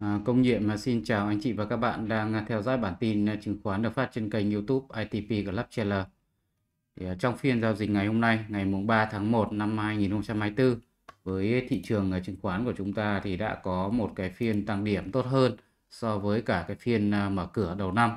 Ờ, công nhiệm à, xin chào anh chị và các bạn đang à, theo dõi bản tin à, chứng khoán được phát trên kênh YouTube ITP Club Channel. Thì trong phiên giao dịch ngày hôm nay, ngày mùng 3 tháng 1 năm 2024 với thị trường chứng khoán của chúng ta thì đã có một cái phiên tăng điểm tốt hơn so với cả cái phiên mở cửa đầu năm.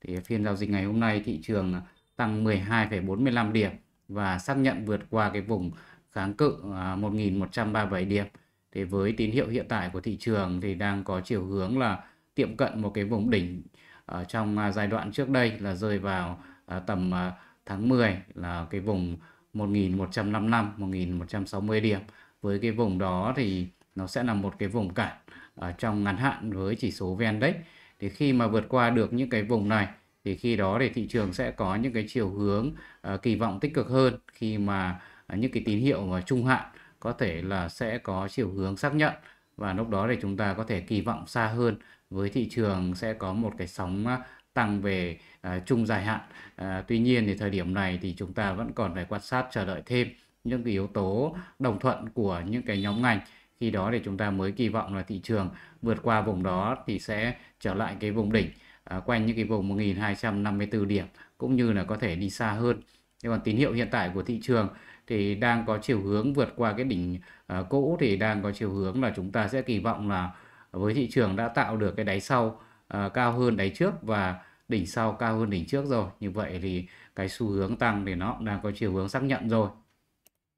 Thì phiên giao dịch ngày hôm nay thị trường tăng 12,45 điểm và xác nhận vượt qua cái vùng kháng cự 1137 điểm thì với tín hiệu hiện tại của thị trường thì đang có chiều hướng là tiệm cận một cái vùng đỉnh ở ờ, trong à, giai đoạn trước đây là rơi vào à, tầm à, tháng 10 là cái vùng 1155 1160 điểm. Với cái vùng đó thì nó sẽ là một cái vùng cản ở ờ, trong ngắn hạn với chỉ số VN Index. Thì khi mà vượt qua được những cái vùng này thì khi đó thì thị trường sẽ có những cái chiều hướng uh, kỳ vọng tích cực hơn khi mà uh, những cái tín hiệu uh, trung hạn có thể là sẽ có chiều hướng xác nhận và lúc đó thì chúng ta có thể kỳ vọng xa hơn với thị trường sẽ có một cái sóng à, tăng về à, trung dài hạn. À, tuy nhiên thì thời điểm này thì chúng ta vẫn còn phải quan sát chờ đợi thêm những cái yếu tố đồng thuận của những cái nhóm ngành khi đó thì chúng ta mới kỳ vọng là thị trường vượt qua vùng đó thì sẽ trở lại cái vùng đỉnh à, quanh những cái vùng 1254 điểm cũng như là có thể đi xa hơn. Nhưng còn tín hiệu hiện tại của thị trường thì đang có chiều hướng vượt qua cái đỉnh uh, cũ thì đang có chiều hướng là chúng ta sẽ kỳ vọng là với thị trường đã tạo được cái đáy sau uh, cao hơn đáy trước và đỉnh sau cao hơn đỉnh trước rồi như vậy thì cái xu hướng tăng thì nó đang có chiều hướng xác nhận rồi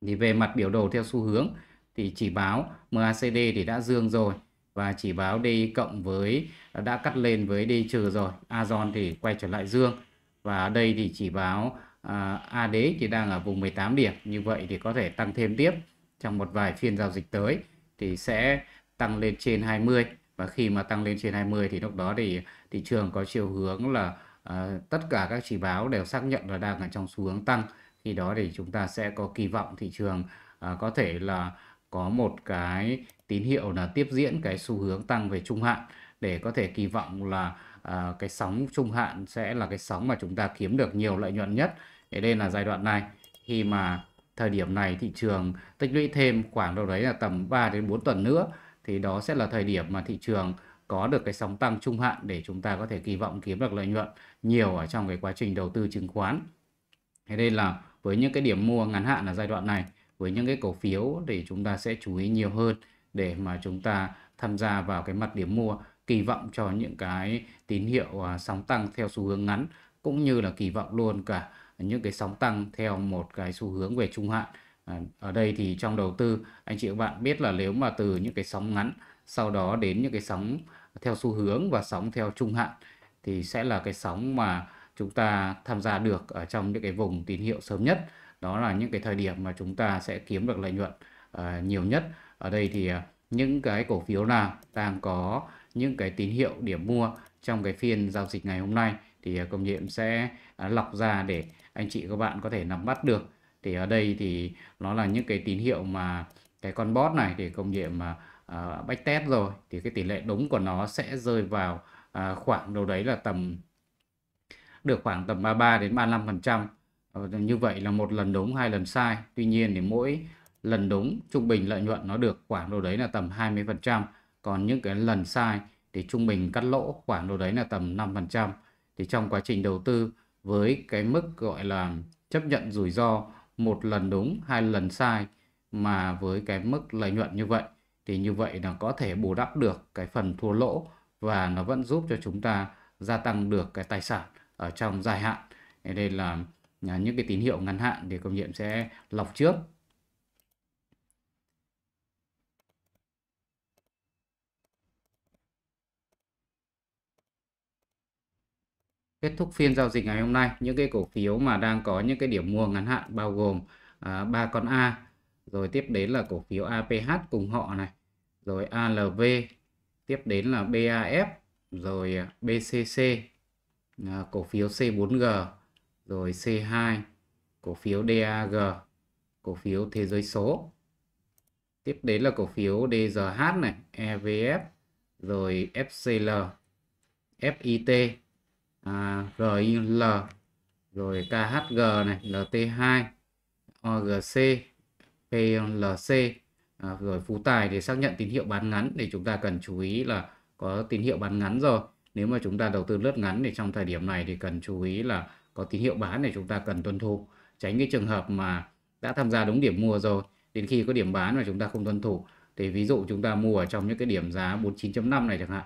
thì về mặt biểu đồ theo xu hướng thì chỉ báo MACD thì đã dương rồi và chỉ báo D cộng với đã cắt lên với D trừ rồi. Azon thì quay trở lại dương và đây thì chỉ báo à, A đế thì đang ở vùng 18 điểm như vậy thì có thể tăng thêm tiếp trong một vài phiên giao dịch tới thì sẽ tăng lên trên 20 và khi mà tăng lên trên 20 thì lúc đó thì thị trường có chiều hướng là à, tất cả các chỉ báo đều xác nhận là đang ở trong xu hướng tăng khi đó thì chúng ta sẽ có kỳ vọng thị trường à, có thể là có một cái tín hiệu là tiếp diễn cái xu hướng tăng về trung hạn để có thể kỳ vọng là Ờ, cái sóng trung hạn sẽ là cái sóng mà chúng ta kiếm được nhiều lợi nhuận nhất thế đây là giai đoạn này khi mà thời điểm này thị trường tích lũy thêm khoảng đâu đấy là tầm 3 đến 4 tuần nữa thì đó sẽ là thời điểm mà thị trường có được cái sóng tăng trung hạn để chúng ta có thể kỳ vọng kiếm được lợi nhuận nhiều ở trong cái quá trình đầu tư chứng khoán. Thế đây là với những cái điểm mua ngắn hạn ở giai đoạn này với những cái cổ phiếu thì chúng ta sẽ chú ý nhiều hơn để mà chúng ta tham gia vào cái mặt điểm mua kỳ vọng cho những cái tín hiệu à, sóng tăng theo xu hướng ngắn cũng như là kỳ vọng luôn cả những cái sóng tăng theo một cái xu hướng về trung hạn à, ở đây thì trong đầu tư anh chị các bạn biết là nếu mà từ những cái sóng ngắn sau đó đến những cái sóng theo xu hướng và sóng theo trung hạn thì sẽ là cái sóng mà chúng ta tham gia được ở trong những cái vùng tín hiệu sớm nhất đó là những cái thời điểm mà chúng ta sẽ kiếm được lợi nhuận à, nhiều nhất ở đây thì những cái cổ phiếu nào đang có những cái tín hiệu điểm mua trong cái phiên giao dịch ngày hôm nay thì à, công nhiệm sẽ à, lọc ra để anh chị các bạn có thể nắm bắt được thì ở đây thì nó là những cái tín hiệu mà cái con bot này thì công nhiệm mà uh, à, bách test rồi thì cái tỷ lệ đúng của nó sẽ rơi vào uh, khoảng đâu đấy là tầm được khoảng tầm 33 đến 35 phần trăm ờ, như vậy là một lần đúng hai lần sai tuy nhiên thì mỗi lần đúng trung bình lợi nhuận nó được khoảng đâu đấy là tầm 20 phần trăm còn những cái lần sai thì trung bình cắt lỗ khoảng đâu đấy là tầm 5% thì trong quá trình đầu tư với cái mức gọi là chấp nhận rủi ro một lần đúng hai lần sai mà với cái mức lợi nhuận như vậy thì như vậy là có thể bù đắp được cái phần thua lỗ và nó vẫn giúp cho chúng ta gia tăng được cái tài sản ở trong dài hạn đây là à, những cái tín hiệu ngắn hạn thì công nhiệm sẽ lọc trước Kết thúc phiên giao dịch ngày hôm nay, những cái cổ phiếu mà đang có những cái điểm mua ngắn hạn bao gồm à, ba uh, con A, rồi tiếp đến là cổ phiếu APH cùng họ này, rồi ALV, tiếp đến là BAF, rồi BCC, uh, à, cổ phiếu C4G, rồi C2, cổ phiếu DAG, cổ phiếu thế giới số. Tiếp đến là cổ phiếu dgh này, EVF, rồi FCL, FIT, à, RIL rồi KHG này LT2 OGC PLC à, rồi phú tài để xác nhận tín hiệu bán ngắn thì chúng ta cần chú ý là có tín hiệu bán ngắn rồi nếu mà chúng ta đầu tư lướt ngắn thì trong thời điểm này thì cần chú ý là có tín hiệu bán thì chúng ta cần tuân thủ tránh cái trường hợp mà đã tham gia đúng điểm mua rồi đến khi có điểm bán mà chúng ta không tuân thủ thì ví dụ chúng ta mua ở trong những cái điểm giá 49.5 này chẳng hạn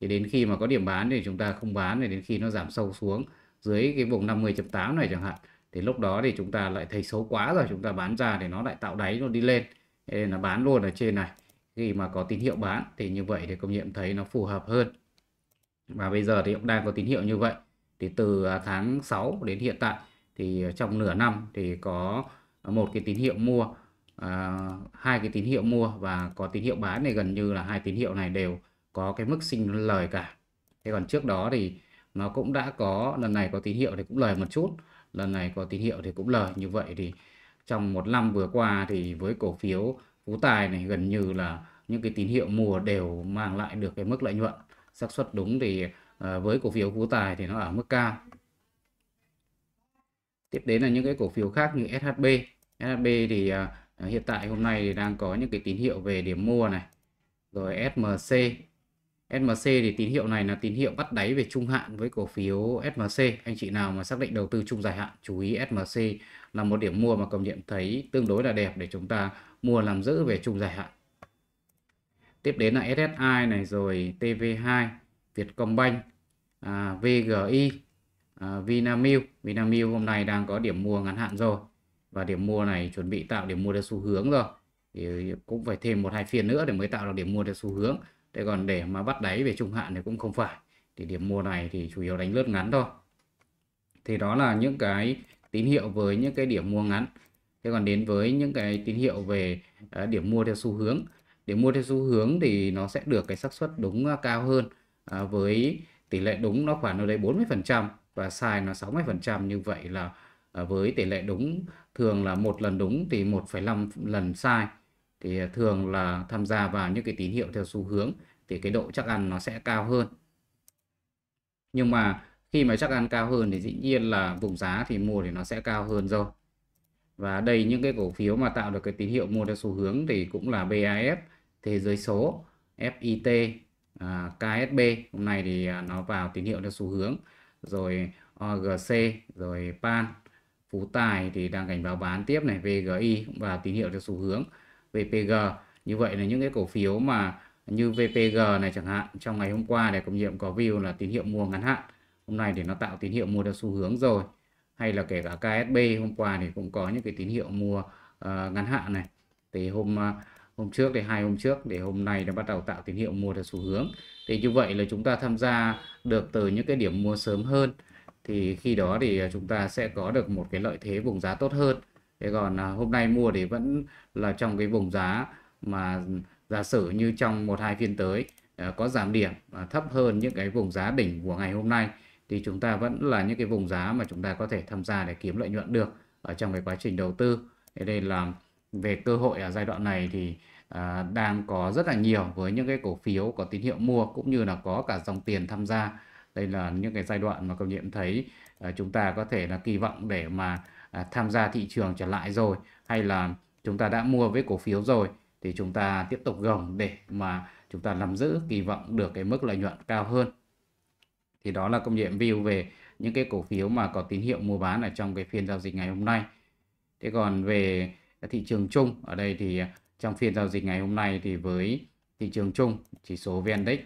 thì đến khi mà có điểm bán thì chúng ta không bán thì đến khi nó giảm sâu xuống dưới cái vùng 50.8 này chẳng hạn thì lúc đó thì chúng ta lại thấy xấu quá rồi chúng ta bán ra thì nó lại tạo đáy nó đi lên nên là bán luôn ở trên này khi mà có tín hiệu bán thì như vậy thì công nhiệm thấy nó phù hợp hơn và bây giờ thì cũng đang có tín hiệu như vậy thì từ à, tháng 6 đến hiện tại thì trong nửa năm thì có một cái tín hiệu mua à, hai cái tín hiệu mua và có tín hiệu bán thì gần như là hai tín hiệu này đều có cái mức sinh lời cả thế còn trước đó thì nó cũng đã có lần này có tín hiệu thì cũng lời một chút lần này có tín hiệu thì cũng lời như vậy thì trong một năm vừa qua thì với cổ phiếu phú tài này gần như là những cái tín hiệu mùa đều mang lại được cái mức lợi nhuận xác suất đúng thì ờ, với cổ phiếu phú tài thì nó ở mức cao tiếp đến là những cái cổ phiếu khác như shb shb thì ờ, hiện tại hôm nay thì đang có những cái tín hiệu về điểm mua này rồi smc SMC thì tín hiệu này là tín hiệu bắt đáy về trung hạn với cổ phiếu SMC. Anh chị nào mà xác định đầu tư trung dài hạn, chú ý SMC là một điểm mua mà cầm nhận thấy tương đối là đẹp để chúng ta mua làm giữ về trung dài hạn. Tiếp đến là SSI này rồi TV2, Vietcombank, à, VGI, à, Vinamilk. Vinamilk hôm nay đang có điểm mua ngắn hạn rồi và điểm mua này chuẩn bị tạo điểm mua theo xu hướng rồi thì cũng phải thêm một hai phiên nữa để mới tạo được điểm mua theo xu hướng thế còn để mà bắt đáy về trung hạn thì cũng không phải thì điểm mua này thì chủ yếu đánh lướt ngắn thôi thì đó là những cái tín hiệu với những cái điểm mua ngắn thế còn đến với những cái tín hiệu về à, điểm mua theo xu hướng điểm mua theo xu hướng thì nó sẽ được cái xác suất đúng à, cao hơn à, với tỷ lệ đúng nó khoảng ở đây 40 phần trăm và sai nó 60 phần trăm như vậy là với tỷ lệ đúng thường là một lần đúng thì 1,5 lần sai thì à, thường là tham gia vào những cái tín hiệu theo xu hướng thì cái độ chắc ăn nó sẽ cao hơn nhưng mà khi mà chắc ăn cao hơn thì dĩ nhiên là vùng giá thì mua thì nó sẽ cao hơn rồi và đây những cái cổ phiếu mà tạo được cái tín hiệu mua theo xu hướng thì cũng là BAF thế giới số FIT à, KSB hôm nay thì à, nó vào tín hiệu theo xu hướng rồi OGC rồi PAN Phú Tài thì đang cảnh báo bán tiếp này VGI cũng vào tín hiệu theo xu hướng VPG như vậy là những cái cổ phiếu mà như VPG này chẳng hạn trong ngày hôm qua để công nhiệm có view là tín hiệu mua ngắn hạn hôm nay thì nó tạo tín hiệu mua theo xu hướng rồi hay là kể cả KSB hôm qua thì cũng có những cái tín hiệu mua uh, ngắn hạn này thì hôm uh, hôm trước thì hai hôm trước để hôm nay nó bắt đầu tạo tín hiệu mua theo xu hướng thì như vậy là chúng ta tham gia được từ những cái điểm mua sớm hơn thì khi đó thì chúng ta sẽ có được một cái lợi thế vùng giá tốt hơn thế còn à, hôm nay mua thì vẫn là trong cái vùng giá mà giả sử như trong một hai phiên tới à, có giảm điểm à, thấp hơn những cái vùng giá đỉnh của ngày hôm nay thì chúng ta vẫn là những cái vùng giá mà chúng ta có thể tham gia để kiếm lợi nhuận được ở trong cái quá trình đầu tư thế đây là về cơ hội ở giai đoạn này thì đang có rất là nhiều với những cái cổ phiếu có tín hiệu mua cũng như là có cả dòng tiền tham gia đây là những cái giai đoạn mà công nhiệm thấy chúng ta có thể là kỳ vọng để mà À, tham gia thị trường trở lại rồi hay là chúng ta đã mua với cổ phiếu rồi thì chúng ta tiếp tục gồng để mà chúng ta nắm giữ kỳ vọng được cái mức lợi nhuận cao hơn thì đó là công nghiệm view về những cái cổ phiếu mà có tín hiệu mua bán ở trong cái phiên giao dịch ngày hôm nay thế còn về thị trường chung ở đây thì à, trong phiên giao dịch ngày hôm nay thì với thị trường chung chỉ số vn index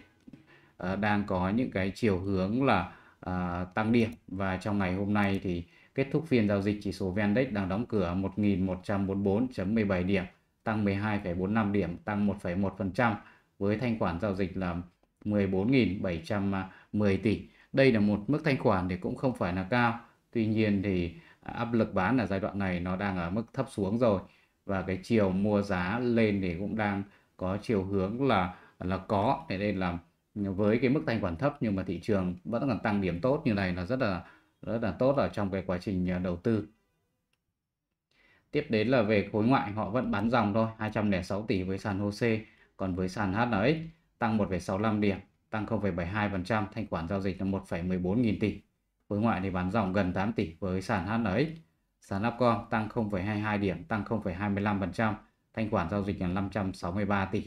à, đang có những cái chiều hướng là tăng điểm và trong ngày hôm nay thì Kết thúc phiên giao dịch chỉ số VN-Index đang đóng cửa 1 1144.17 điểm, tăng 12,45 điểm, tăng 1,1% với thanh khoản giao dịch là 14.710 tỷ. Đây là một mức thanh khoản thì cũng không phải là cao. Tuy nhiên thì áp lực bán ở giai đoạn này nó đang ở mức thấp xuống rồi và cái chiều mua giá lên thì cũng đang có chiều hướng là là có thế nên là với cái mức thanh khoản thấp nhưng mà thị trường vẫn còn tăng điểm tốt như này là rất là rất là tốt ở trong cái quá trình à, đầu tư tiếp đến là về khối ngoại họ vẫn bán dòng thôi 206 tỷ với sàn HOSE còn với sàn HNX tăng 1,65 điểm tăng 0,72% thanh khoản giao dịch là 1,14 nghìn tỷ khối ngoại thì bán dòng gần 8 tỷ với sàn HNX sàn Upcom tăng 0,22 điểm tăng 0,25% thanh khoản giao dịch là 563 tỷ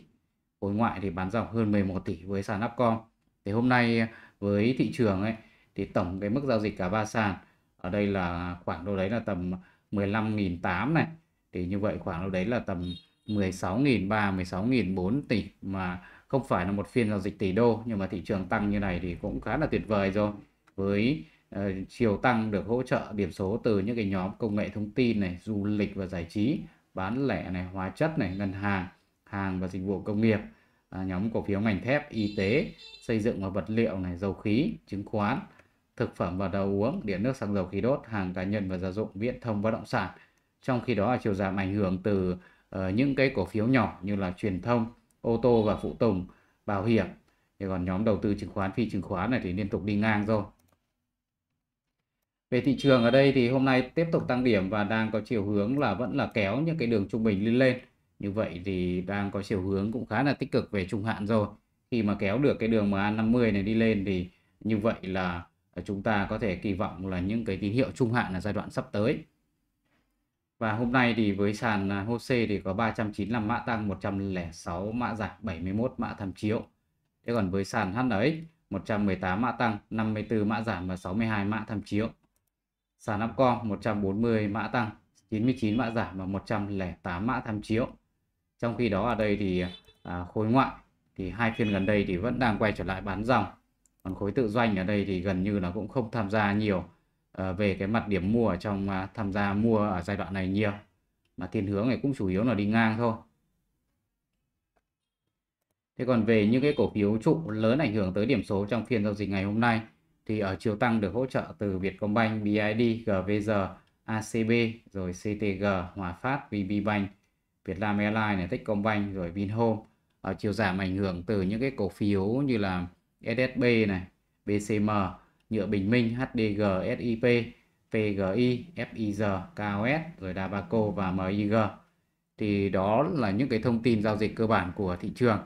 khối ngoại thì bán dòng hơn 11 tỷ với sàn Upcom thì hôm nay à, với thị trường ấy thì tổng cái mức giao dịch cả ba sàn ở đây là khoảng đâu đấy là tầm 15.800 này thì như vậy khoảng đâu đấy là tầm 16.300 16.400 tỷ mà không phải là một phiên giao dịch tỷ đô nhưng mà thị trường tăng như này thì cũng khá là tuyệt vời rồi với uh, chiều tăng được hỗ trợ điểm số từ những cái nhóm công nghệ thông tin này du lịch và giải trí bán lẻ này hóa chất này ngân hàng hàng và dịch vụ công nghiệp à, nhóm cổ phiếu ngành thép y tế xây dựng và vật liệu này dầu khí chứng khoán thực phẩm và đồ uống, điện nước xăng dầu khí đốt, hàng cá nhân và gia dụng, viễn thông bất động sản. Trong khi đó là chiều giảm ảnh hưởng từ uh, những cái cổ phiếu nhỏ như là truyền thông, ô tô và phụ tùng, bảo hiểm. Thì còn nhóm đầu tư chứng khoán, phi chứng khoán này thì liên tục đi ngang rồi. Về thị trường ở đây thì hôm nay tiếp tục tăng điểm và đang có chiều hướng là vẫn là kéo những cái đường trung bình lên lên. Như vậy thì đang có chiều hướng cũng khá là tích cực về trung hạn rồi. Khi mà kéo được cái đường MA50 này đi lên thì như vậy là Ờ, chúng ta có thể kỳ vọng là những cái tín hiệu trung hạn là giai đoạn sắp tới. Và hôm nay thì với sàn HOSE à, thì có 395 mã tăng, 106 mã giảm, 71 mã tham chiếu. Thế còn với sàn HNX 118 mã tăng, 54 mã giảm và 62 mã tham chiếu. Sàn Upcom 140 mã tăng, 99 mã giảm và 108 mã tham chiếu. Trong khi đó ở đây thì à, khối ngoại thì hai phiên gần đây thì vẫn đang quay trở lại bán dòng còn khối tự doanh ở đây thì gần như là cũng không tham gia nhiều ờ, về cái mặt điểm mua ở trong à, tham gia mua ở giai đoạn này nhiều mà thiên hướng này cũng chủ yếu là đi ngang thôi thế còn về những cái cổ phiếu trụ lớn ảnh hưởng tới điểm số trong phiên giao dịch ngày hôm nay thì ở chiều tăng được hỗ trợ từ Vietcombank, BID, GVG, ACB, rồi CTG, Hòa Phát, VPBank, Vietnam Airlines, Techcombank, rồi Vinhome. Ở chiều giảm ảnh hưởng từ những cái cổ phiếu như là SSB này, BCM, nhựa bình minh, HDG, SIP, PGI, FIG, KOS, rồi Dabaco và MIG. Thì đó là những cái thông tin giao dịch cơ bản của thị trường.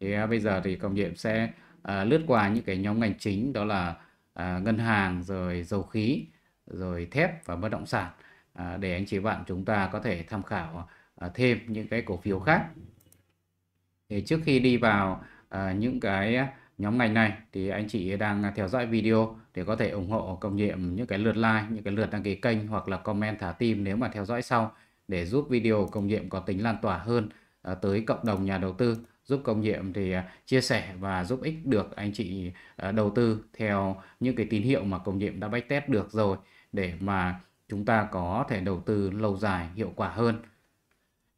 Thì à, bây giờ thì công nhiệm sẽ à, lướt qua những cái nhóm ngành chính đó là à, ngân hàng, rồi dầu khí, rồi thép và bất động sản à, để anh chị bạn chúng ta có thể tham khảo à, thêm những cái cổ phiếu khác. Thì trước khi đi vào à, những cái nhóm ngành này thì anh chị đang theo dõi video để có thể ủng hộ công nhiệm những cái lượt like, những cái lượt đăng ký kênh hoặc là comment thả tim nếu mà theo dõi sau để giúp video công nhiệm có tính lan tỏa hơn à, tới cộng đồng nhà đầu tư giúp công nhiệm thì à, chia sẻ và giúp ích được anh chị à, đầu tư theo những cái tín hiệu mà công nhiệm đã bách backtest được rồi để mà chúng ta có thể đầu tư lâu dài hiệu quả hơn.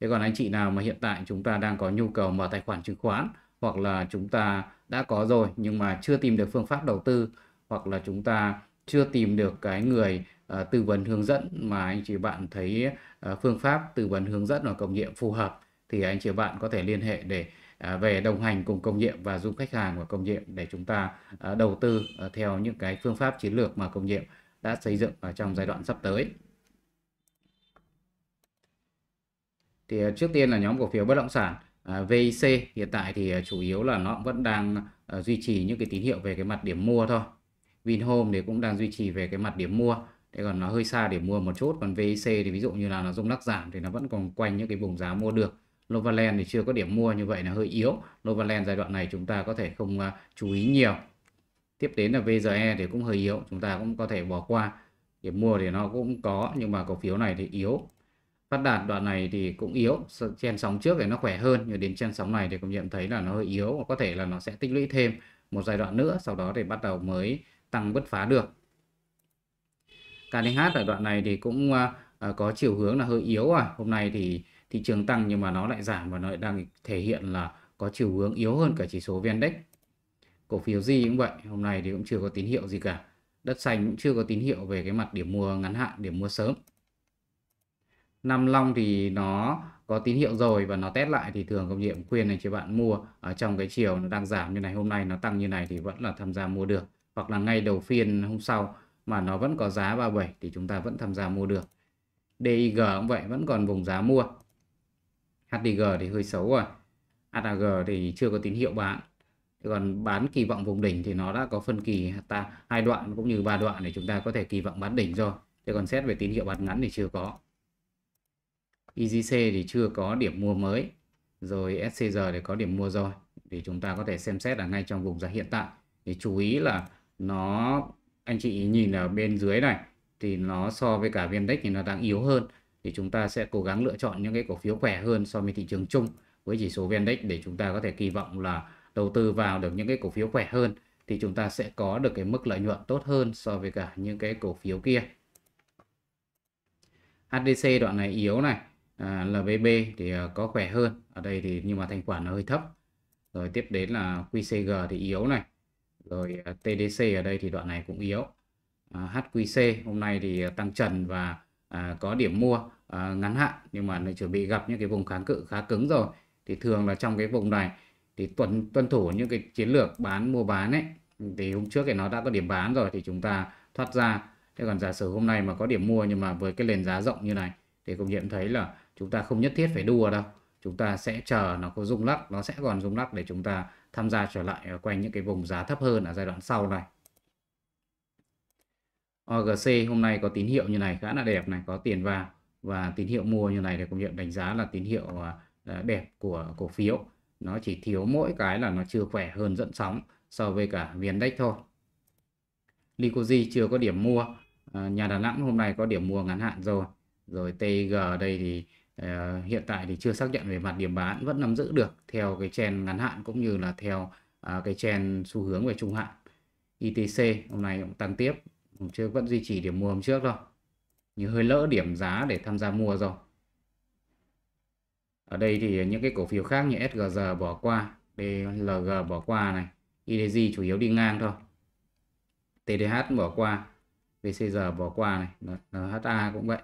Thế còn anh chị nào mà hiện tại chúng ta đang có nhu cầu mở tài khoản chứng khoán hoặc là chúng ta đã có rồi nhưng mà chưa tìm được phương pháp đầu tư hoặc là chúng ta chưa tìm được cái người uh, tư vấn hướng dẫn mà anh chị bạn thấy uh, phương pháp tư vấn hướng dẫn ở công nhiệm phù hợp thì anh chị bạn có thể liên hệ để uh, về đồng hành cùng công nhiệm và giúp khách hàng của công nhiệm để chúng ta uh, đầu tư uh, theo những cái phương pháp chiến lược mà công nhiệm đã xây dựng ở trong giai đoạn sắp tới. Thì trước tiên là nhóm cổ phiếu bất động sản À, VIC hiện tại thì à, chủ yếu là nó vẫn đang à, duy trì những cái tín hiệu về cái mặt điểm mua thôi Vinhome thì cũng đang duy trì về cái mặt điểm mua thế còn nó hơi xa để mua một chút còn VIC thì ví dụ như là nó rung lắc giảm thì nó vẫn còn quanh những cái vùng giá mua được Novaland thì chưa có điểm mua như vậy là hơi yếu Novaland giai đoạn này chúng ta có thể không chú ý nhiều tiếp đến là VGE thì cũng hơi yếu chúng ta cũng có thể bỏ qua điểm mua thì nó cũng có nhưng mà cổ phiếu này thì yếu phát đạt đoạn này thì cũng yếu chen sóng trước thì nó khỏe hơn nhưng đến chen sóng này thì cũng nhận thấy là nó hơi yếu và có thể là nó sẽ tích lũy thêm một giai đoạn nữa sau đó thì bắt đầu mới tăng bứt phá được KDH ở đoạn này thì cũng à, à, có chiều hướng là hơi yếu à hôm nay thì thị trường tăng nhưng mà nó lại giảm và nó lại đang thể hiện là có chiều hướng yếu hơn cả chỉ số VN cổ phiếu gì cũng vậy hôm nay thì cũng chưa có tín hiệu gì cả đất xanh cũng chưa có tín hiệu về cái mặt điểm mua ngắn hạn điểm mua sớm năm long thì nó có tín hiệu rồi và nó test lại thì thường công nhiệm khuyên anh chị bạn mua ở trong cái chiều nó đang giảm như này hôm nay nó tăng như này thì vẫn là tham gia mua được hoặc là ngay đầu phiên hôm sau mà nó vẫn có giá 37 thì chúng ta vẫn tham gia mua được DIG cũng vậy vẫn còn vùng giá mua HDG thì hơi xấu rồi ADG thì chưa có tín hiệu bán còn bán kỳ vọng vùng đỉnh thì nó đã có phân kỳ ta hai đoạn cũng như ba đoạn để chúng ta có thể kỳ vọng bán đỉnh rồi thế còn xét về tín hiệu bán ngắn thì chưa có EGC thì chưa có điểm mua mới rồi SCG thì có điểm mua rồi thì chúng ta có thể xem xét là ngay trong vùng giá hiện tại thì chú ý là nó anh chị nhìn ở bên dưới này thì nó so với cả VN-Index thì nó đang yếu hơn thì chúng ta sẽ cố gắng lựa chọn những cái cổ phiếu khỏe hơn so với thị trường chung với chỉ số VN-Index để chúng ta có thể kỳ vọng là đầu tư vào được những cái cổ phiếu khỏe hơn thì chúng ta sẽ có được cái mức lợi nhuận tốt hơn so với cả những cái cổ phiếu kia. HDC đoạn này yếu này, à, LBB thì ờ, có khỏe hơn ở đây thì nhưng mà thanh khoản nó hơi thấp rồi tiếp đến là QCG thì yếu này rồi ờ, TDC ở đây thì đoạn này cũng yếu à, ờ, HQC hôm nay thì tăng trần và à, có điểm mua à, ngắn hạn nhưng mà nó chuẩn bị gặp những cái vùng kháng cự khá cứng rồi thì thường là trong cái vùng này thì tuân tuân thủ những cái chiến lược bán mua bán ấy thì hôm trước thì nó đã có điểm bán rồi thì chúng ta thoát ra thế còn giả sử hôm nay mà có điểm mua nhưng mà với cái nền giá rộng như này thì cũng nhận thấy là chúng ta không nhất thiết phải đua đâu chúng ta sẽ chờ nó có rung lắc nó sẽ còn rung lắc để chúng ta tham gia trở lại ờ, quanh những cái vùng giá thấp hơn ở giai đoạn sau này OGC hôm nay có tín hiệu như này khá là đẹp này có tiền vào và tín hiệu mua như này thì công nhận đánh giá là tín hiệu ờ, đẹp của cổ phiếu nó chỉ thiếu mỗi cái là nó chưa khỏe hơn dẫn sóng so với cả VNDAX thôi Licoji chưa có điểm mua à, nhà Đà Nẵng hôm nay có điểm mua ngắn hạn rồi rồi TG đây thì Ờ, hiện tại thì chưa xác nhận về mặt điểm bán vẫn nắm giữ được theo cái trend ngắn hạn cũng như là theo à, cái trend xu hướng về trung hạn ITC e hôm nay cũng tăng tiếp hôm trước vẫn duy trì điểm mua hôm trước đâu, nhưng hơi lỡ điểm giá để tham gia mua rồi ở đây thì những cái cổ phiếu khác như SGG bỏ qua DLG bỏ qua này IDG e chủ yếu đi ngang thôi TDH bỏ qua VCG bỏ qua này NHA cũng vậy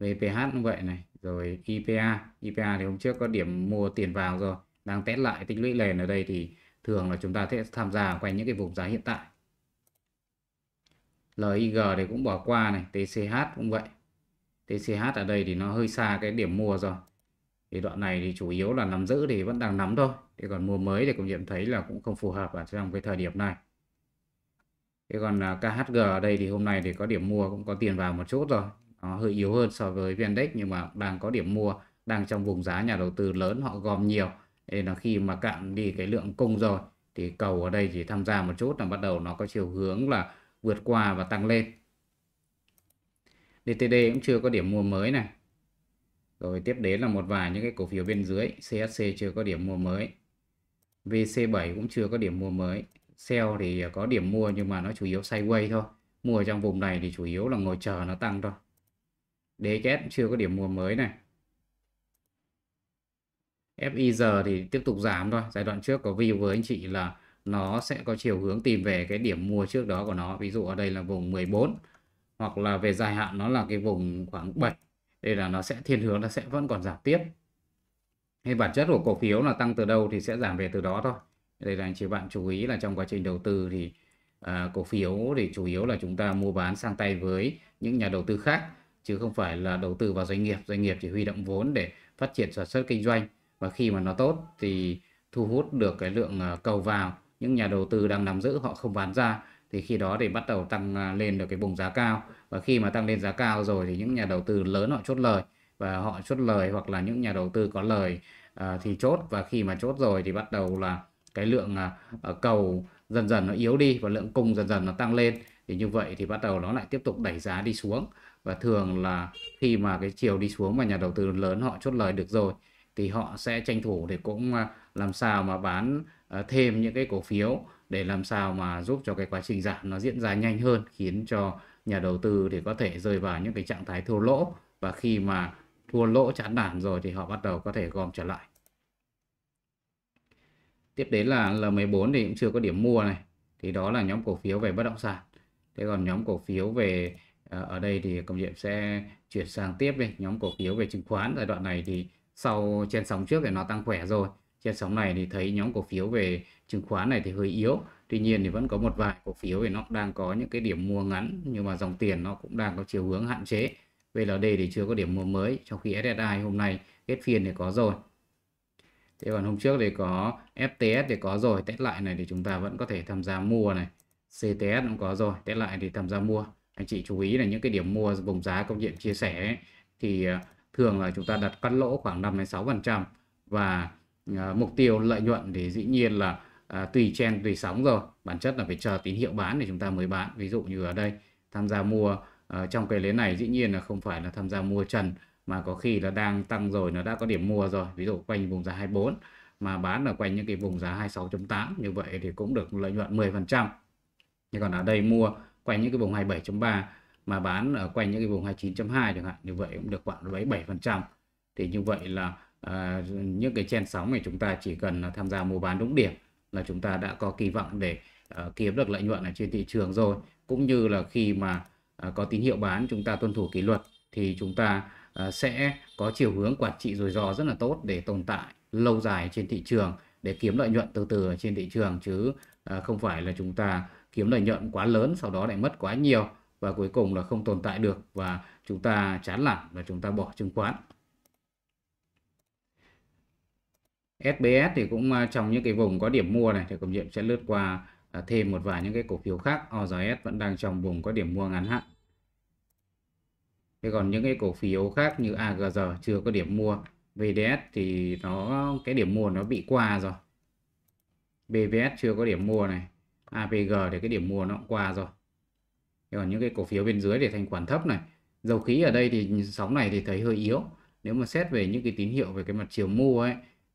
VPH cũng vậy này rồi IPA IPA thì hôm trước có điểm ừ. mua tiền vào rồi đang test lại tích lũy nền ở đây thì thường là chúng ta sẽ tham gia quanh những cái vùng giá hiện tại LIG thì cũng bỏ qua này TCH cũng vậy TCH ở đây thì nó hơi xa cái điểm mua rồi thì đoạn này thì chủ yếu là nắm giữ thì vẫn đang nắm thôi thì còn mua mới thì cũng nhận thấy là cũng không phù hợp ở trong cái thời điểm này thế còn à, KHG ở đây thì hôm nay thì có điểm mua cũng có tiền vào một chút rồi nó hơi yếu hơn so với VNDAX nhưng mà đang có điểm mua đang trong vùng giá nhà đầu tư lớn họ gom nhiều nên là khi mà cạn đi cái lượng cung rồi thì cầu ở đây chỉ tham gia một chút là bắt đầu nó có chiều hướng là vượt qua và tăng lên DTD cũng chưa có điểm mua mới này rồi tiếp đến là một vài những cái cổ phiếu bên dưới CSC chưa có điểm mua mới VC7 cũng chưa có điểm mua mới Sell thì có điểm mua nhưng mà nó chủ yếu sideways thôi mua trong vùng này thì chủ yếu là ngồi chờ nó tăng thôi đế kép chưa có điểm mua mới này FIG thì tiếp tục giảm thôi giai đoạn trước có view với anh chị là nó sẽ có chiều hướng tìm về cái điểm mua trước đó của nó ví dụ ở đây là vùng 14 hoặc là về dài hạn nó là cái vùng khoảng 7 đây là nó sẽ thiên hướng nó sẽ vẫn còn giảm tiếp hay bản chất của cổ phiếu là tăng từ đâu thì sẽ giảm về từ đó thôi đây là anh chị bạn chú ý là trong quá trình đầu tư thì à, cổ phiếu thì chủ yếu là chúng ta mua bán sang tay với những nhà đầu tư khác chứ không phải là đầu tư vào doanh nghiệp doanh nghiệp chỉ huy động vốn để phát triển sản xuất kinh doanh và khi mà nó tốt thì thu hút được cái lượng à, cầu vào những nhà đầu tư đang nắm giữ họ không bán ra thì khi đó thì bắt đầu tăng à, lên được cái vùng giá cao và khi mà tăng lên giá cao rồi thì những nhà đầu tư lớn họ chốt lời và họ chốt lời hoặc là những nhà đầu tư có lời à, thì chốt và khi mà chốt rồi thì bắt đầu là cái lượng à, à cầu dần dần nó yếu đi và lượng cung dần dần nó tăng lên thì như vậy thì bắt đầu nó lại tiếp tục đẩy giá đi xuống và thường là khi mà cái chiều đi xuống mà nhà đầu tư lớn họ chốt lời được rồi thì họ sẽ tranh thủ để cũng à, làm sao mà bán à, thêm những cái cổ phiếu để làm sao mà giúp cho cái quá trình giảm nó diễn ra nhanh hơn khiến cho nhà đầu tư thì có thể rơi vào những cái trạng thái thua lỗ và khi mà thua lỗ chán nản rồi thì họ bắt đầu có thể gom trở lại tiếp đến là L14 thì cũng chưa có điểm mua này thì đó là nhóm cổ phiếu về bất động sản thế còn nhóm cổ phiếu về ờ, ở đây thì công nghiệp sẽ chuyển sang tiếp đi nhóm cổ phiếu về chứng khoán giai đoạn này thì sau trên sóng trước thì nó tăng khỏe rồi trên sóng này thì thấy nhóm cổ phiếu về chứng khoán này thì hơi yếu tuy nhiên thì vẫn có một vài cổ phiếu thì nó đang có những cái điểm mua ngắn nhưng mà dòng tiền nó cũng đang có chiều hướng hạn chế VLD thì chưa có điểm mua mới trong khi SSI hôm nay kết phiên thì có rồi thế còn hôm trước thì có FTS thì có rồi test lại này thì chúng ta vẫn có thể tham gia mua này CTS cũng có rồi test lại thì tham gia mua anh chị chú ý là những cái điểm mua vùng giá công diện chia sẻ ấy, thì ờ, thường là chúng ta đặt cắt lỗ khoảng 5 đến 6 phần trăm và à, mục tiêu lợi nhuận thì dĩ nhiên là à, tùy chen tùy sóng rồi bản chất là phải chờ tín hiệu bán để chúng ta mới bán ví dụ như ở đây tham gia mua à, trong cái lấy này dĩ nhiên là không phải là tham gia mua trần mà có khi là đang tăng rồi nó đã có điểm mua rồi ví dụ quanh vùng giá 24 mà bán ở quanh những cái vùng giá 26.8 như vậy thì cũng được lợi nhuận 10 phần trăm nhưng còn ở đây mua quanh những cái vùng 27.3 mà bán ở quanh những cái vùng 29.2 chẳng hạn như vậy cũng được khoảng lấy 7 phần trăm thì như vậy là à, những cái chen sóng này chúng ta chỉ cần tham gia mua bán đúng điểm là chúng ta đã có kỳ vọng để à, kiếm được lợi nhuận ở trên thị trường rồi cũng như là khi mà à, có tín hiệu bán chúng ta tuân thủ kỷ luật thì chúng ta à, sẽ có chiều hướng quản trị rủi ro rất là tốt để tồn tại lâu dài trên thị trường để kiếm lợi nhuận từ từ ở trên thị trường chứ à, không phải là chúng ta kiếm lợi nhuận quá lớn sau đó lại mất quá nhiều và cuối cùng là không tồn tại được và chúng ta chán nản và chúng ta bỏ chứng khoán. SBS thì cũng à, trong những cái vùng có điểm mua này thì công nhiệm sẽ lướt qua à, thêm một vài những cái cổ phiếu khác. OZS vẫn đang trong vùng có điểm mua ngắn hạn. Thế còn những cái cổ phiếu khác như AGR chưa có điểm mua, VDS thì nó cái điểm mua nó bị qua rồi. BVS chưa có điểm mua này, APG thì cái điểm mua nó cũng qua rồi thế còn những cái cổ phiếu bên dưới để thành khoản thấp này dầu khí ở đây thì sóng này thì thấy hơi yếu nếu mà xét về những cái tín hiệu về cái mặt chiều mua ấy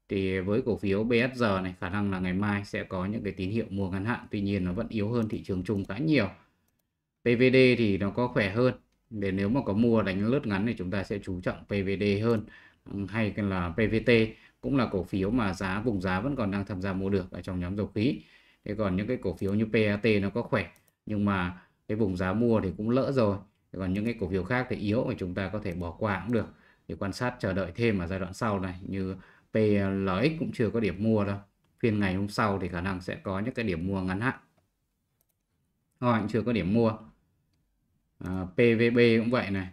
thì với cổ phiếu BSG này khả năng là ngày mai sẽ có những cái tín hiệu mua ngắn hạn tuy nhiên nó vẫn yếu hơn thị trường chung khá nhiều PVD thì nó có khỏe hơn để nếu mà có mua đánh lướt ngắn thì chúng ta sẽ chú trọng PVD hơn hay là PVT cũng là cổ phiếu mà giá vùng giá vẫn còn đang tham gia mua được ở trong nhóm dầu khí thế còn những cái cổ phiếu như PAT nó có khỏe nhưng mà cái vùng giá mua thì cũng lỡ rồi thế còn những cái cổ phiếu khác thì yếu thì chúng ta có thể bỏ qua cũng được thì quan sát chờ đợi thêm ở giai đoạn sau này như PLX cũng chưa có điểm mua đâu phiên ngày hôm sau thì khả năng sẽ có những cái điểm mua ngắn hạn họ cũng chưa có điểm mua à, PVB cũng vậy này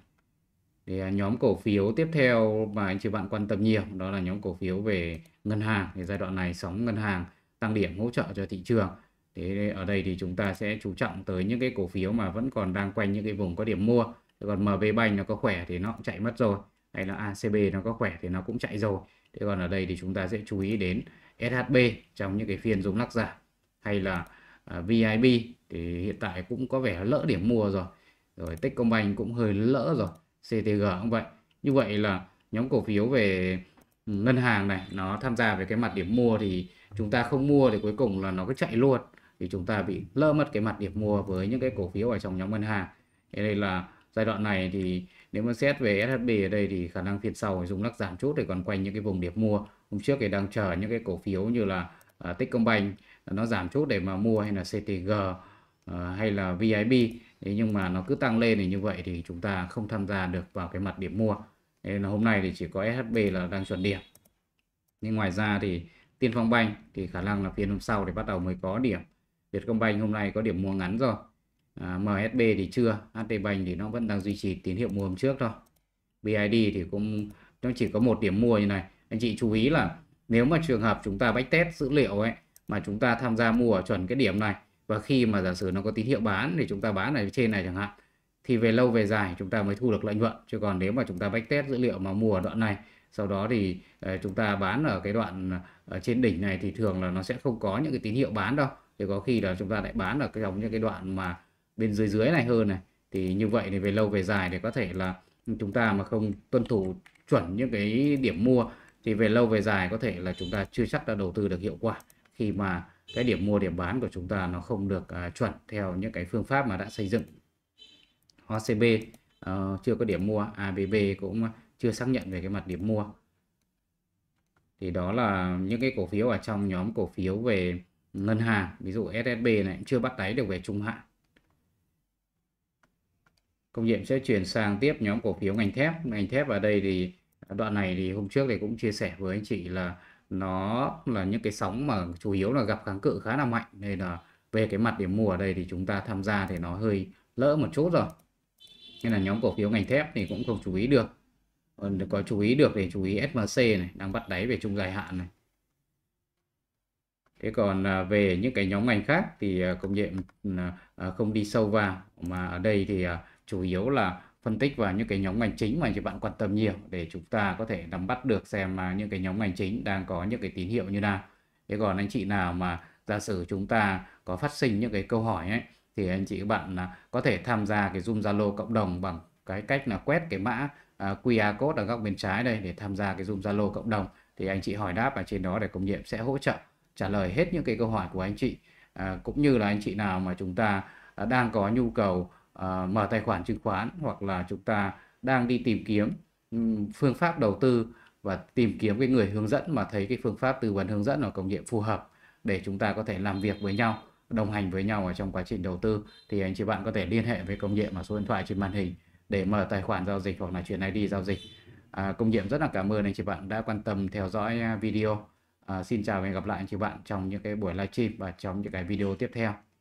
thì à, nhóm cổ phiếu tiếp theo mà anh chị bạn quan tâm nhiều đó là nhóm cổ phiếu về ngân hàng thì giai đoạn này sóng ngân hàng tăng điểm hỗ trợ cho thị trường thế ở đây thì chúng ta sẽ chú trọng tới những cái cổ phiếu mà vẫn còn đang quanh những cái vùng có điểm mua còn MB Bank nó có khỏe thì nó cũng chạy mất rồi hay là ACB nó có khỏe thì nó cũng chạy rồi thế còn ở đây thì chúng ta sẽ chú ý đến SHB trong những cái phiên rung lắc giả hay là uh, à, VIB thì hiện tại cũng có vẻ lỡ điểm mua rồi rồi Techcombank cũng hơi lỡ rồi CTG cũng vậy như vậy là nhóm cổ phiếu về ngân hàng này nó tham gia về cái mặt điểm mua thì chúng ta không mua thì cuối cùng là nó cứ chạy luôn thì chúng ta bị lỡ mất cái mặt điểm mua với những cái cổ phiếu ở trong nhóm ngân hàng thế nên là giai đoạn này thì nếu mà xét về SHB ở đây thì khả năng phiên sau dùng lắc giảm chút để còn quanh những cái vùng điểm mua hôm trước thì đang chờ những cái cổ phiếu như là uh, Techcombank nó giảm chút để mà mua hay là CTG uh, à, hay là VIB thế nhưng mà nó cứ tăng lên thì như vậy thì chúng ta không tham gia được vào cái mặt điểm mua nên là hôm nay thì chỉ có SHB là đang chuẩn điểm nhưng ngoài ra thì Tiên Phong Banh thì khả năng là phiên hôm sau thì bắt đầu mới có điểm. Vietcombank hôm nay có điểm mua ngắn rồi. À, MSB thì chưa, HTBank thì nó vẫn đang duy trì tín hiệu mua hôm trước thôi. BID thì cũng nó chỉ có một điểm mua như này. Anh chị chú ý là nếu mà trường hợp chúng ta bách test dữ liệu ấy mà chúng ta tham gia mua ở chuẩn cái điểm này và khi mà giả sử nó có tín hiệu bán thì chúng ta bán ở trên này chẳng hạn thì về lâu về dài chúng ta mới thu được lợi nhuận chứ còn nếu mà chúng ta bách test dữ liệu mà mua ở đoạn này sau đó thì ờ, chúng ta bán ở cái đoạn ở ờ, trên đỉnh này thì thường là nó sẽ không có những cái tín hiệu bán đâu thì có khi là chúng ta lại bán ở cái giống như cái đoạn mà bên dưới dưới này hơn này thì như vậy thì về lâu về dài thì có thể là chúng ta mà không tuân thủ chuẩn những cái điểm mua thì về lâu về dài có thể là chúng ta chưa chắc đã đầu tư được hiệu quả khi mà cái điểm mua điểm bán của chúng ta nó không được uh, chuẩn theo những cái phương pháp mà đã xây dựng OCB uh, ờ, chưa có điểm mua ABB cũng chưa xác nhận về cái mặt điểm mua thì đó là những cái cổ phiếu ở trong nhóm cổ phiếu về ngân hàng ví dụ SSB này chưa bắt đáy được về trung hạn công nhiệm sẽ chuyển sang tiếp nhóm cổ phiếu ngành thép ngành thép ở đây thì đoạn này thì hôm trước thì cũng chia sẻ với anh chị là nó là những cái sóng mà chủ yếu là gặp kháng cự khá là mạnh nên là về cái mặt điểm mua ở đây thì chúng ta tham gia thì nó hơi lỡ một chút rồi nên là nhóm cổ phiếu ngành thép thì cũng không chú ý được còn có chú ý được để chú ý SMC này đang bắt đáy về trung dài hạn này thế còn à, về những cái nhóm ngành khác thì à, công nghệ à, không đi sâu vào mà ở đây thì chủ yếu là phân tích vào những cái nhóm ngành chính mà các bạn quan tâm nhiều để chúng ta có thể nắm bắt được xem mà những cái nhóm ngành chính đang có những cái tín hiệu như nào thế còn anh chị nào mà giả sử chúng ta có phát sinh những cái câu hỏi ấy thì anh chị các bạn có thể tham gia cái Zoom Zalo cộng đồng bằng cái cách là quét cái mã À, QR code ở góc bên trái đây để tham gia cái Zoom Zalo cộng đồng thì anh chị hỏi đáp ở trên đó để công nhiệm sẽ hỗ trợ trả lời hết những cái câu hỏi của anh chị à, cũng như là anh chị nào mà chúng ta à, đang có nhu cầu à, mở tài khoản chứng khoán hoặc là chúng ta đang đi tìm kiếm phương pháp đầu tư và tìm kiếm cái người hướng dẫn mà thấy cái phương pháp tư vấn hướng dẫn ở công nghiệp phù hợp để chúng ta có thể làm việc với nhau đồng hành với nhau ở trong quá trình đầu tư thì anh chị bạn có thể liên hệ với công nghiệp mà số điện thoại trên màn hình để mở tài khoản giao dịch hoặc là chuyển ID giao dịch à, công nhiệm rất là cảm ơn anh chị bạn đã quan tâm theo dõi à, video à, xin chào và hẹn gặp lại anh chị bạn trong những cái buổi livestream và trong những cái video tiếp theo